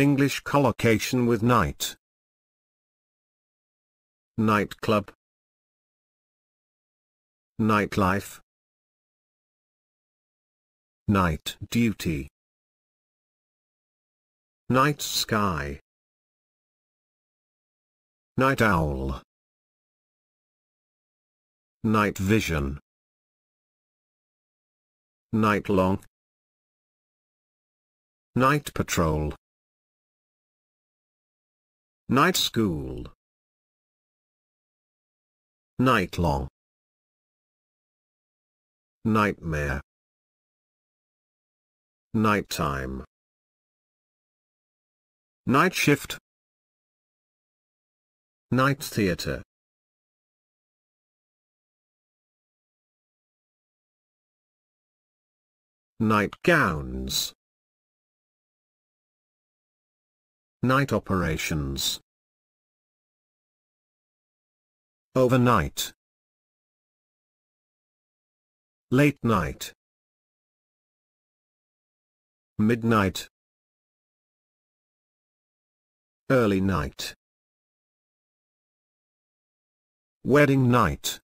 English collocation with night. Nightclub. Nightlife. Night duty. Night sky. Night owl. Night vision. Night long. Night patrol. Night school. Night long. Nightmare. Nighttime. Night shift. Night theater. Night gowns. Night operations. Overnight. Late night. Midnight. Early night. Wedding night.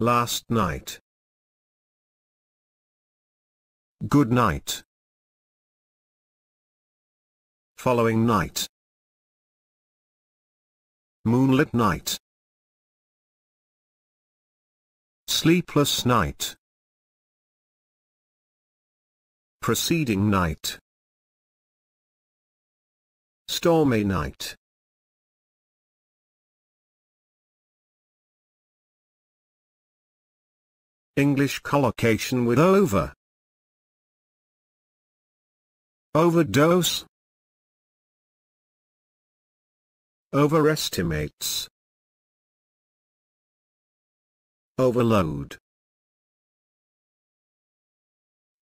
Last night. Good night following night. Moonlit night. Sleepless night. Preceding night. Stormy night. English collocation with over. Overdose overestimates overload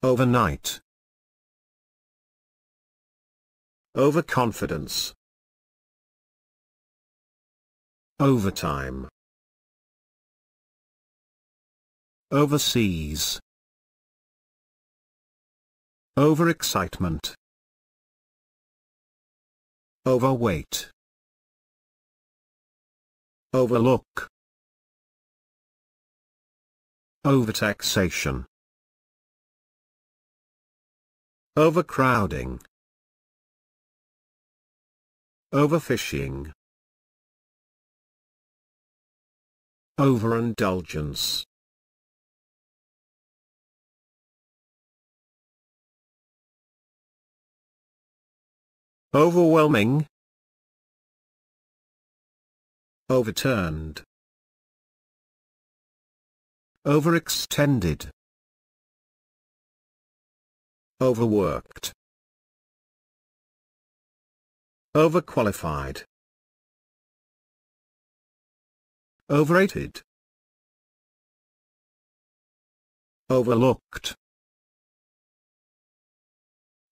overnight overconfidence overtime overseas overexcitement overweight Overlook. Overtaxation. Overcrowding. Overfishing. Overindulgence. Overwhelming overturned overextended overworked overqualified overrated overlooked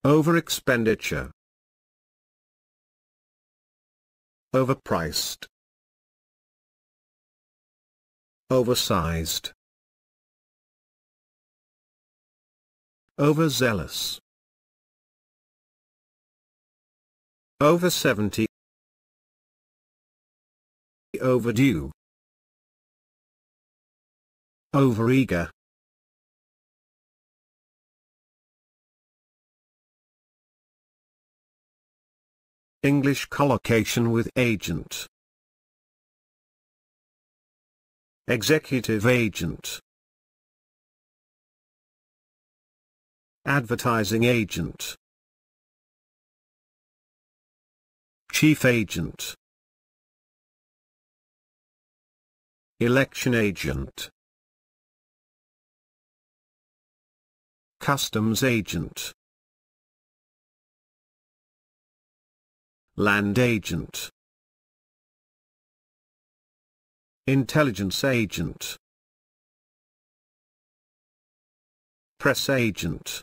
overexpenditure overpriced Oversized. Overzealous. Over 70. Overdue. Overeager. English collocation with agent. Executive agent. Advertising agent. Chief agent. Election agent. Customs agent. Land agent. Intelligence agent. Press agent.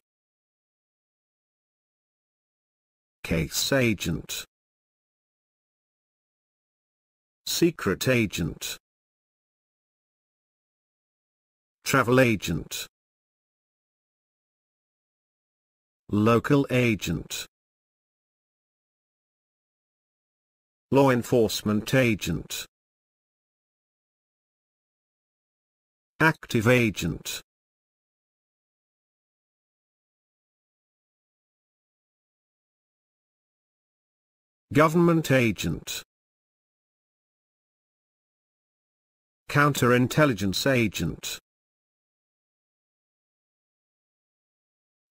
Case agent. Secret agent. Travel agent. Local agent. Law enforcement agent. Active agent. Government agent. Counterintelligence agent.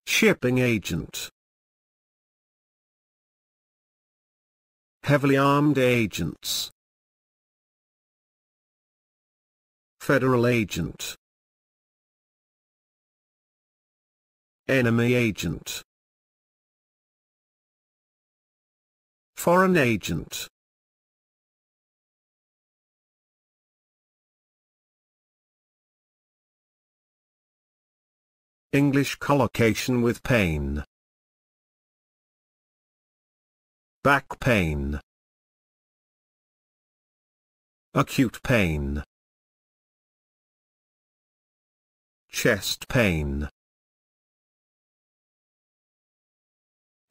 Shipping agent. Heavily armed agents. federal agent. Enemy agent. Foreign agent. English collocation with pain. Back pain. Acute pain. chest pain.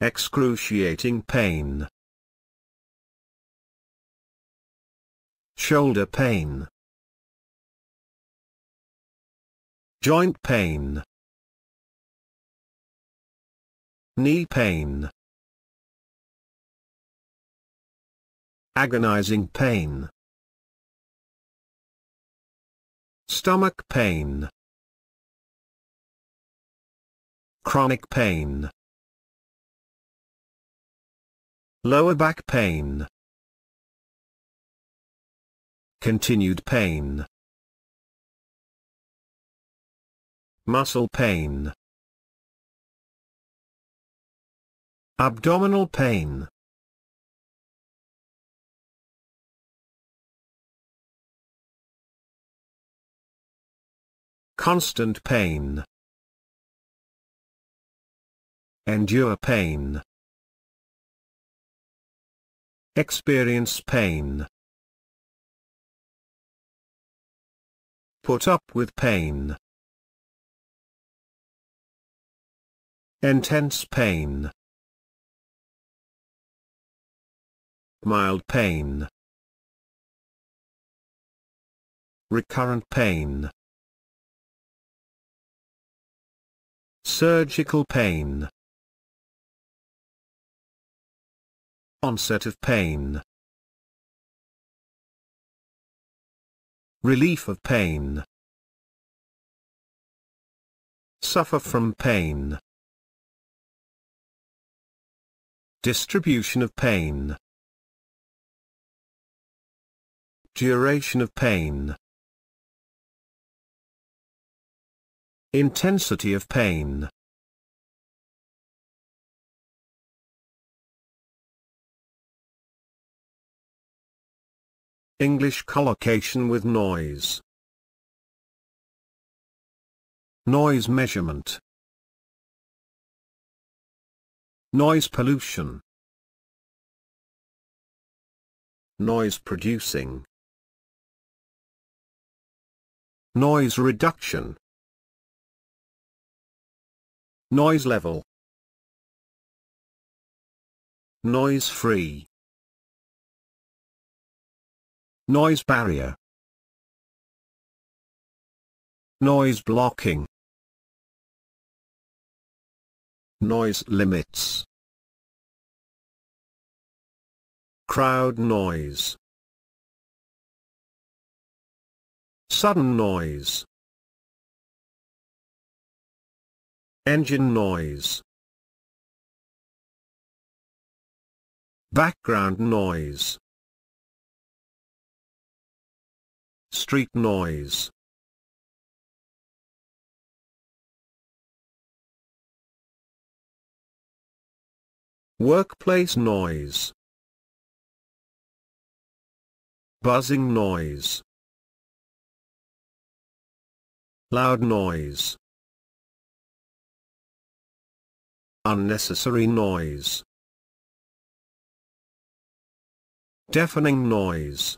Excruciating pain. Shoulder pain. Joint pain. Knee pain. Agonizing pain. Stomach pain. Chronic pain. Lower back pain. Continued pain. Muscle pain. Abdominal pain. Constant pain. Endure pain. Experience pain. Put up with pain. Intense pain. Mild pain. Recurrent pain. Surgical pain. Onset of pain. Relief of pain. Suffer from pain. Distribution of pain. Duration of pain. Intensity of pain. English collocation with noise. Noise measurement. Noise pollution. Noise producing. Noise reduction. Noise level. Noise free. Noise barrier. Noise blocking. Noise limits. Crowd noise. Sudden noise. Engine noise. Background noise. Street noise Workplace noise Buzzing noise Loud noise Unnecessary noise Deafening noise